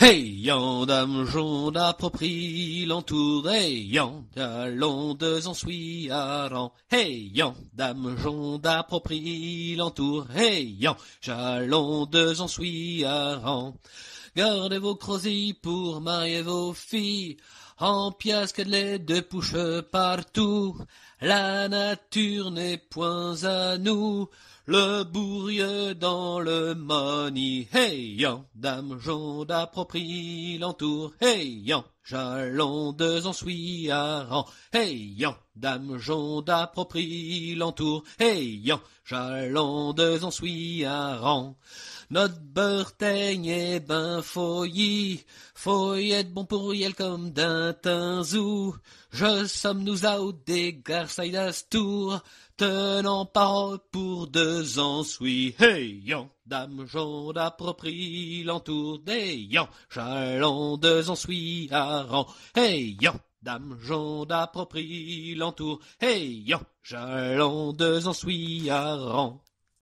Hey, dame, j'en approprié l'entour, hey, jalons deux en suit, rang. hey, dame, jonda, propri, l'entour, hey, yan, jalon, deux en suit, rang. Gardez vos crosies pour marier vos filles, en les deux pouches partout. La nature n'est point à nous, le bourrieux dans le money. Ayant dame jaune d'approprie l'entour, ayant jalon deux suis à rang, ayant dame jaune d'approprie l'entour, ayant jalon deux suis à rang. Notre beurteigne est ben foillie, foillie être bon pour elle comme d'un je sommes nous out des à tour, tenant parole pour deux ans, suis ayant dame j'en d'approprie l'entour d'ayant, j'allons deux ans, suis à rang, ayant Dame Jean d'approprie l'entour, ayant, j'allons deux ans, suis à rang.